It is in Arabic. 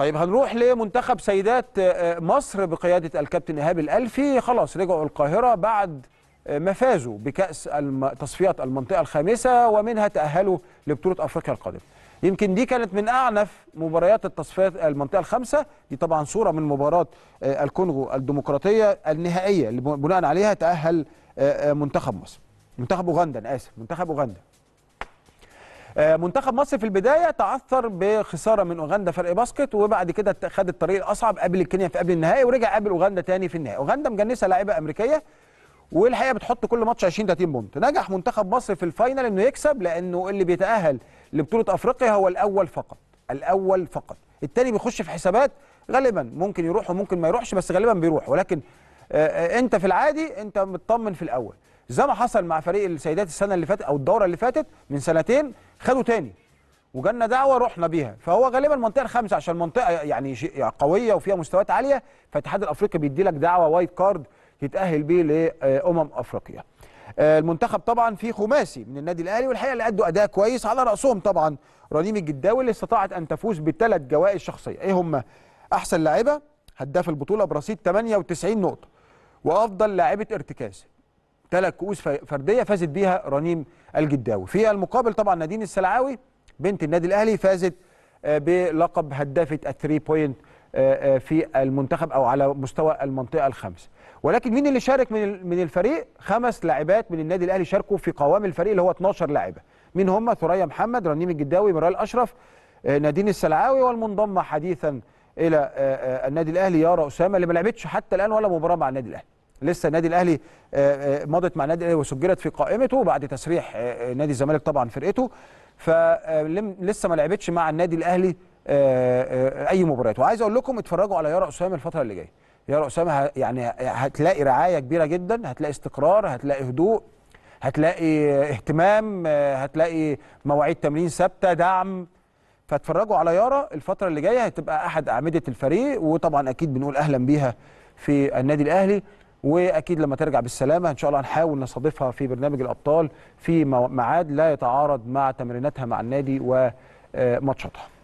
طيب هنروح لمنتخب سيدات آه، آه، مصر بقيادة الكابتن إيهاب الألفي خلاص رجعوا القاهرة بعد آه، ما فازوا بكأس تصفيات المنطقة الخامسة ومنها تأهلوا لبطولة أفريقيا القادمة يمكن دي كانت من أعنف مباريات التصفيات المنطقة الخامسة دي طبعا صورة من مباراة الكونغو الديمقراطية النهائية اللي بناء عليها تأهل منتخب مصر منتخب أوغندا أنا آسف منتخب أوغندا آه، منتخب مصر في البدايه تعثر بخساره من اوغندا فرق باسكت وبعد كده خد الطريق الاصعب قبل كينيا في قبل النهائي ورجع قابل اوغندا تاني في النهائي اوغندا مجنسه لاعيبه امريكيه والحقيقه بتحط كل ماتش 20 30 بونت نجح منتخب مصر في الفاينل انه يكسب لانه اللي بيتاهل لبطوله افريقيا هو الاول فقط الاول فقط الثاني بيخش في حسابات غالبا ممكن يروح وممكن ما يروحش بس غالبا بيروح ولكن آه، آه، انت في العادي انت مطمن في الاول زي ما حصل مع فريق السيدات السنه اللي فاتت او الدوره اللي فاتت من سنتين خدوا تاني وجالنا دعوه رحنا بيها فهو غالبا المنطقه الخامسه عشان المنطقه يعني, يعني قويه وفيها مستويات عاليه فالاتحاد الافريقي بيدي لك دعوه وايت كارد يتاهل بيه لامم افريقيا آه، المنتخب طبعا فيه خماسي من النادي الاهلي والحقيقه اللي ادوا اداء كويس على راسهم طبعا رنيم الجداوي اللي استطاعت ان تفوز بثلاث جوائز شخصيه ايه هم احسن لاعبه هداف البطوله برصيد 98 نقطه وافضل لاعبه ارتكاز ثلاث كؤوس فرديه فازت بيها رنيم الجداوي في المقابل طبعا نادين السلعاوي بنت النادي الاهلي فازت آه، بلقب هدافه الثري بوينت آه، آه، في المنتخب او على مستوى المنطقه الخمس ولكن مين اللي شارك من من الفريق خمس لاعبات من النادي الاهلي شاركوا في قوام الفريق اللي هو 12 لاعبه مين هم ثريا محمد رنيم الجداوي مرال اشرف نادين السلعاوي والمنضمه حديثا الى النادي الاهلي يارا اسامه اللي ما لعبتش حتى الان ولا مباراه مع النادي الاهلي لسه النادي الاهلي آه، آه، مضت مع النادي الاهلي وسجلت في قائمته بعد تسريح آه، نادي الزمالك طبعا فرقته فلسه ما لعبتش مع النادي الاهلي اي مباريات وعايز اقول لكم اتفرجوا على يارا اسامه الفتره اللي جايه يارا اسامه يعني هتلاقي رعايه كبيره جدا هتلاقي استقرار هتلاقي هدوء هتلاقي اهتمام هتلاقي مواعيد تمرين ثابته دعم فاتفرجوا على يارا الفتره اللي جايه هتبقى احد اعمده الفريق وطبعا اكيد بنقول اهلا بيها في النادي الاهلي واكيد لما ترجع بالسلامه ان شاء الله هنحاول نستضيفها في برنامج الابطال في ميعاد لا يتعارض مع تمريناتها مع النادي وماتشاتها